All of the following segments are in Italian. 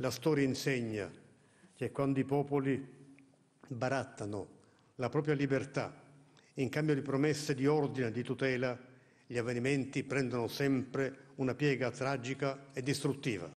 La storia insegna che quando i popoli barattano la propria libertà in cambio di promesse di ordine e di tutela, gli avvenimenti prendono sempre una piega tragica e distruttiva.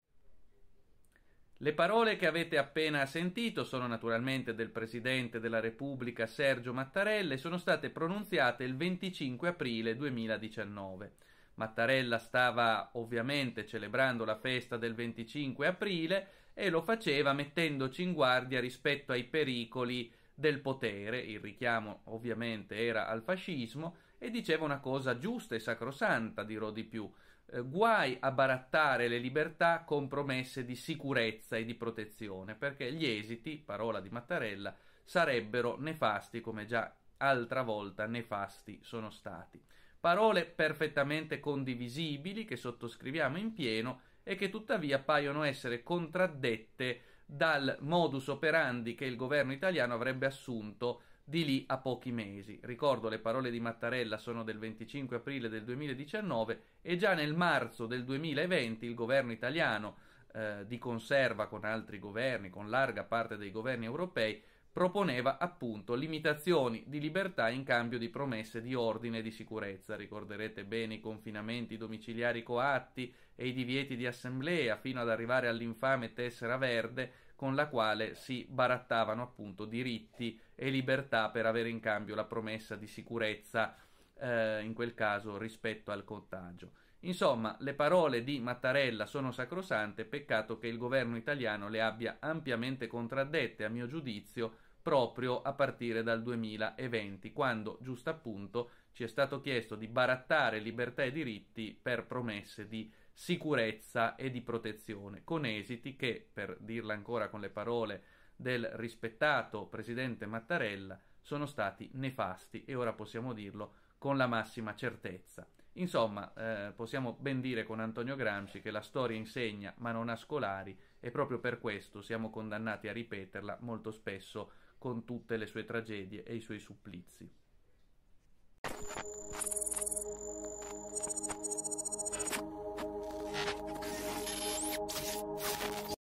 Le parole che avete appena sentito sono naturalmente del Presidente della Repubblica Sergio Mattarella e sono state pronunziate il 25 aprile 2019. Mattarella stava ovviamente celebrando la festa del 25 aprile e lo faceva mettendoci in guardia rispetto ai pericoli del potere, il richiamo ovviamente era al fascismo, e diceva una cosa giusta e sacrosanta, dirò di più. Eh, guai a barattare le libertà con promesse di sicurezza e di protezione, perché gli esiti, parola di Mattarella, sarebbero nefasti come già altra volta nefasti sono stati. Parole perfettamente condivisibili che sottoscriviamo in pieno e che tuttavia paiono essere contraddette dal modus operandi che il governo italiano avrebbe assunto di lì a pochi mesi. Ricordo le parole di Mattarella sono del 25 aprile del 2019 e già nel marzo del 2020 il governo italiano eh, di conserva con altri governi, con larga parte dei governi europei, proponeva appunto limitazioni di libertà in cambio di promesse di ordine e di sicurezza. Ricorderete bene i confinamenti domiciliari coatti e i divieti di assemblea fino ad arrivare all'infame tessera verde con la quale si barattavano appunto diritti e libertà per avere in cambio la promessa di sicurezza eh, in quel caso rispetto al contagio. Insomma, le parole di Mattarella sono sacrosante, peccato che il governo italiano le abbia ampiamente contraddette, a mio giudizio, proprio a partire dal 2020, quando, giusto appunto, ci è stato chiesto di barattare libertà e diritti per promesse di sicurezza e di protezione, con esiti che, per dirla ancora con le parole del rispettato presidente Mattarella, sono stati nefasti e ora possiamo dirlo con la massima certezza. Insomma, eh, possiamo ben dire con Antonio Gramsci che la storia insegna ma non a scolari e proprio per questo siamo condannati a ripeterla molto spesso con tutte le sue tragedie e i suoi supplizi.